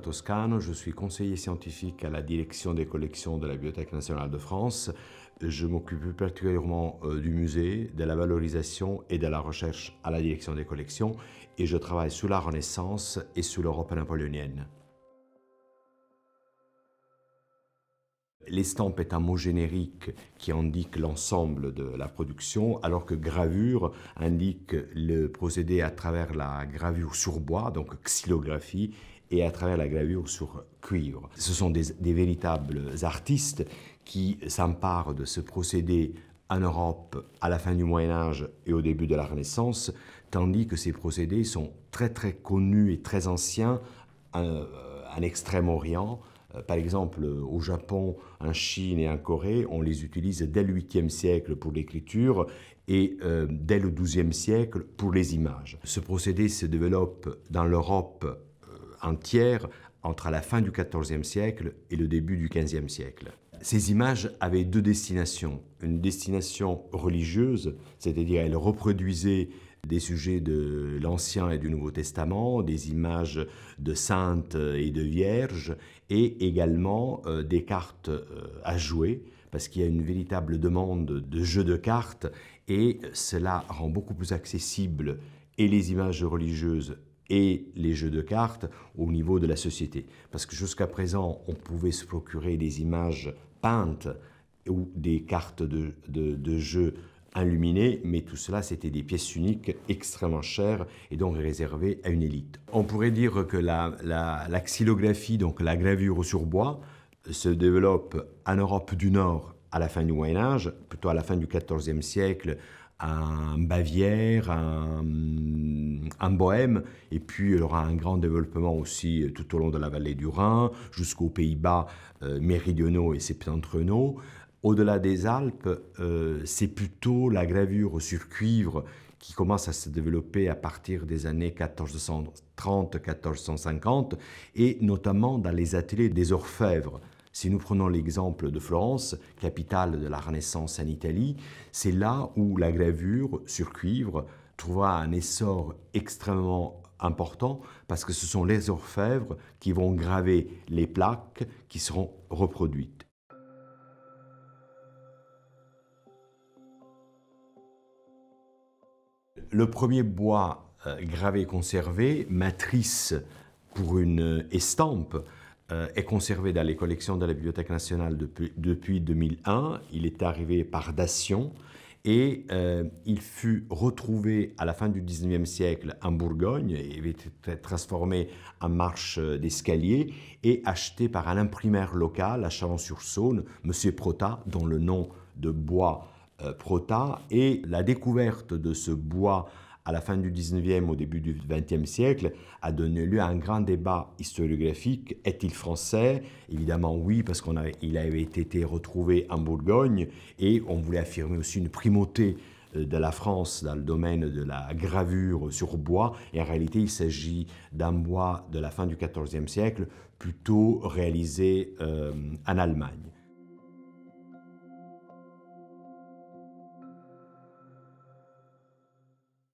Toscano, je suis conseiller scientifique à la direction des collections de la Bibliothèque nationale de France. Je m'occupe particulièrement euh, du musée, de la valorisation et de la recherche à la direction des collections et je travaille sous la Renaissance et sous l'Europe napoléonienne. l'estampe est un mot générique qui indique l'ensemble de la production, alors que gravure indique le procédé à travers la gravure sur bois, donc xylographie, et à travers la gravure sur cuivre. Ce sont des, véritables artistes qui s'emparent de ce procédé en Europe à la fin du Moyen Âge et au début de la Renaissance, tandis que ces procédés sont très très connus et très anciens à euh, en Extrême-Orient, euh, par exemple, euh, au Japon, en Chine et en Corée, on les utilise dès le 8e siècle pour l'écriture et euh, dès le 12e siècle pour les images. Ce procédé se développe dans l'Europe entière entre la fin du 14e siècle et le début du 15e siècle. Ces images avaient deux destinations. Une destination religieuse, c'est-à-dire elles reproduisaient des sujets de l'Ancien et du Nouveau Testament, des images de saintes et de vierges, et également euh, des cartes euh, à jouer, parce qu'il y a une véritable demande de jeux de cartes, et cela rend beaucoup plus accessible les images religieuses et les jeux de cartes au niveau de la société. Parce que jusqu'à présent, on pouvait se procurer des images peintes ou des cartes de, de, de jeux mais tout cela, c'était des pièces uniques extrêmement chères et donc réservées à une élite. On pourrait dire que la, xylographie, donc la gravure sur bois, euh, se développe en Europe du Nord à la fin du Moyen Âge, plutôt à la fin du XIVe siècle, mm, en Bavière, en, en, Bohème, et puis il y aura un grand développement aussi euh, tout au long de la vallée du Rhin, jusqu'aux Pays-Bas euh, méridionaux et septentrionaux. Au-delà des Alpes, euh, c'est plutôt la gravure sur cuivre qui commence à se développer à partir des années 1430-1450 et notamment dans les ateliers des orfèvres. Si nous prenons l'exemple de Florence, capitale de la Renaissance en Italie, c'est là où la gravure sur cuivre trouvera un essor extrêmement important parce que ce sont les orfèvres qui vont graver les plaques qui seront reproduites. le premier bois euh, gravé et conservé, matrice pour une estampe, euh, est conservé dans les collections de la Bibliothèque nationale depuis, 2001. Il est arrivé par dation et euh, il fut retrouvé à la fin du 19e siècle en Bourgogne, il avait été transformé en marche d'escalier et acheté par un imprimeur local à Chalon-sur-Saône, M. Prota, dont le nom de bois euh, Prota et la découverte de ce bois à la fin du 19e, au début du 20e siècle, a donné lieu à un grand débat historiographique. Est-il français Évidemment oui, parce qu'il avait, été retrouvé en Bourgogne et on voulait affirmer aussi une primauté euh, de la France dans le domaine de la gravure sur bois, et en réalité il s'agit d'un bois de la fin du 14e siècle, plutôt réalisé euh, en Allemagne.